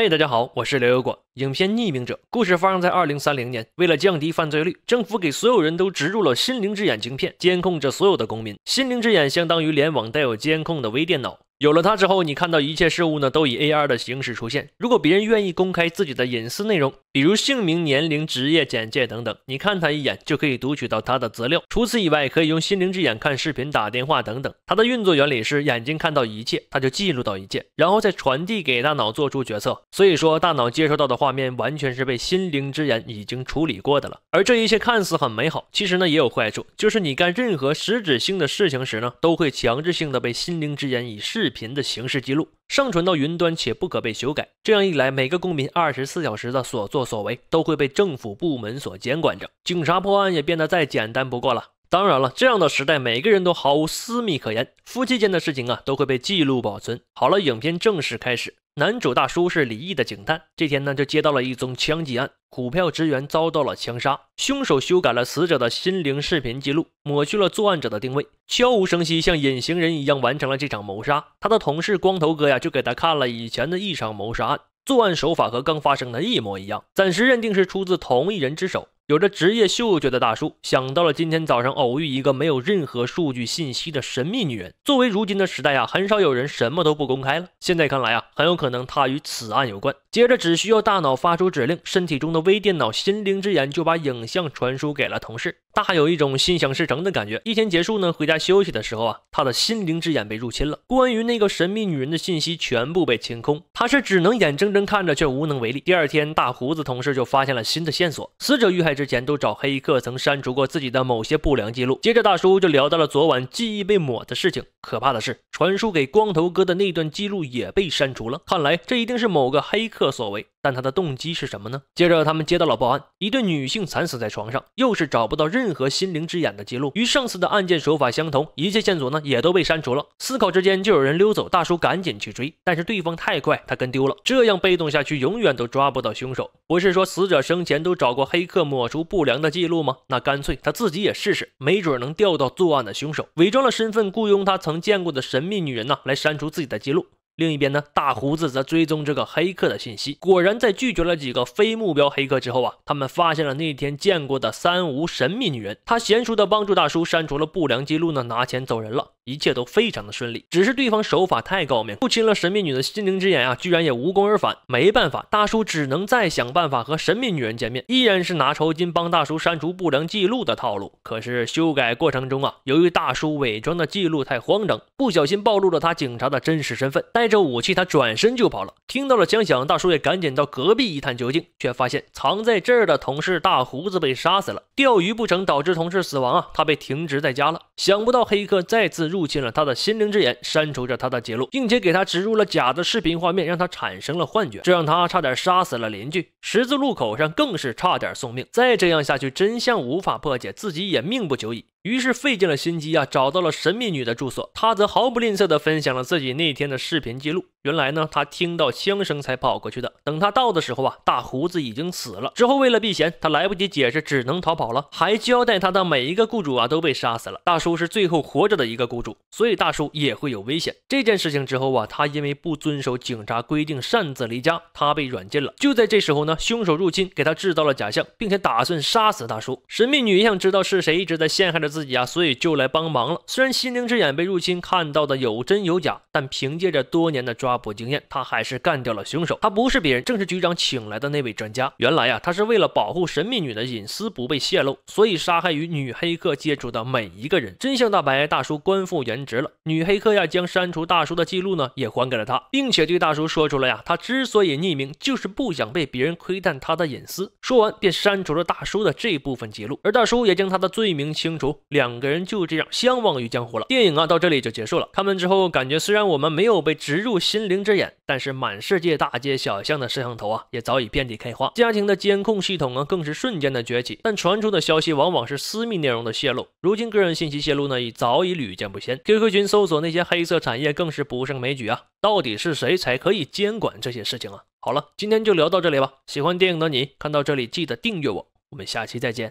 嗨，大家好，我是刘油果。影片《匿名者》故事发生在2030年，为了降低犯罪率，政府给所有人都植入了心灵之眼晶片，监控着所有的公民。心灵之眼相当于联网带有监控的微电脑。有了它之后，你看到一切事物呢，都以 AR 的形式出现。如果别人愿意公开自己的隐私内容，比如姓名、年龄、职业、简介等等，你看他一眼就可以读取到他的资料。除此以外，可以用心灵之眼看视频、打电话等等。它的运作原理是眼睛看到一切，它就记录到一切，然后再传递给大脑做出决策。所以说，大脑接收到的画面完全是被心灵之眼已经处理过的了。而这一切看似很美好，其实呢也有坏处，就是你干任何实质性的事情时呢，都会强制性的被心灵之眼以视。视频的行事记录上传到云端且不可被修改，这样一来，每个公民二十四小时的所作所为都会被政府部门所监管着，警察破案也变得再简单不过了。当然了，这样的时代，每个人都毫无私密可言，夫妻间的事情啊，都会被记录保存。好了，影片正式开始。男主大叔是离异的警探，这天呢，就接到了一宗枪击案，股票职员遭到了枪杀，凶手修改了死者的心灵视频记录，抹去了作案者的定位，悄无声息，像隐形人一样完成了这场谋杀。他的同事光头哥呀，就给他看了以前的一场谋杀案，作案手法和刚发生的一模一样，暂时认定是出自同一人之手。有着职业嗅觉的大叔想到了今天早上偶遇一个没有任何数据信息的神秘女人。作为如今的时代啊，很少有人什么都不公开了。现在看来啊，很有可能她与此案有关。接着只需要大脑发出指令，身体中的微电脑心灵之眼就把影像传输给了同事，大有一种心想事成的感觉。一天结束呢，回家休息的时候啊，他的心灵之眼被入侵了，关于那个神秘女人的信息全部被清空，他是只能眼睁睁看着却无能为力。第二天，大胡子同事就发现了新的线索，死者遇害。之前都找黑客曾删除过自己的某些不良记录，接着大叔就聊到了昨晚记忆被抹的事情。可怕的是，传输给光头哥的那段记录也被删除了，看来这一定是某个黑客所为。但他的动机是什么呢？接着，他们接到了报案，一对女性惨死在床上，又是找不到任何心灵之眼的记录，与上次的案件手法相同，一切线索呢也都被删除了。思考之间，就有人溜走，大叔赶紧去追，但是对方太快，他跟丢了。这样被动下去，永远都抓不到凶手。不是说死者生前都找过黑客抹除不良的记录吗？那干脆他自己也试试，没准能钓到作案的凶手。伪装了身份，雇佣他曾见过的神秘女人呢来删除自己的记录。另一边呢，大胡子则追踪这个黑客的信息。果然，在拒绝了几个非目标黑客之后啊，他们发现了那天见过的三无神秘女人。他娴熟的帮助大叔删除了不良记录呢，拿钱走人了，一切都非常的顺利。只是对方手法太高明，入侵了神秘女的心灵之眼啊，居然也无功而返。没办法，大叔只能再想办法和神秘女人见面，依然是拿酬金帮大叔删除不良记录的套路。可是修改过程中啊，由于大叔伪装的记录太慌张，不小心暴露了他警察的真实身份。但这武器，他转身就跑了。听到了枪响，大叔也赶紧到隔壁一探究竟，却发现藏在这儿的同事大胡子被杀死了。钓鱼不成，导致同事死亡啊！他被停职在家了。想不到黑客再次入侵了他的心灵之眼，删除着他的记录，并且给他植入了假的视频画面，让他产生了幻觉。这让他差点杀死了邻居。十字路口上更是差点送命。再这样下去，真相无法破解，自己也命不久矣。于是费尽了心机啊，找到了神秘女的住所。他则毫不吝啬地分享了自己那天的视频记录。原来呢，他听到枪声才跑过去的。等他到的时候啊，大胡子已经死了。之后为了避嫌，他来不及解释，只能逃跑了。还交代他的每一个雇主啊都被杀死了。大叔是最后活着的一个雇主，所以大叔也会有危险。这件事情之后啊，他因为不遵守警察规定擅自离家，他被软禁了。就在这时候呢，凶手入侵，给他制造了假象，并且打算杀死大叔。神秘女像知道是谁一直在陷害着自己啊，所以就来帮忙了。虽然心灵之眼被入侵，看到的有真有假，但凭借着多年的抓。抓捕经验，他还是干掉了凶手。他不是别人，正是局长请来的那位专家。原来呀，他是为了保护神秘女的隐私不被泄露，所以杀害与女黑客接触的每一个人。真相大白，大叔官复原职了。女黑客呀，将删除大叔的记录呢，也还给了他，并且对大叔说出了呀，他之所以匿名，就是不想被别人窥探他的隐私。说完便删除了大叔的这部分记录，而大叔也将他的罪名清除。两个人就这样相忘于江湖了。电影啊，到这里就结束了。看完之后感觉，虽然我们没有被植入心。心灵之眼，但是满世界大街小巷的摄像头啊，也早已遍地开花。家庭的监控系统啊，更是瞬间的崛起。但传出的消息往往是私密内容的泄露。如今个人信息泄露呢，已早已屡见不鲜。QQ 群搜索那些黑色产业更是不胜枚举啊！到底是谁才可以监管这些事情啊？好了，今天就聊到这里吧。喜欢电影的你，看到这里记得订阅我，我们下期再见。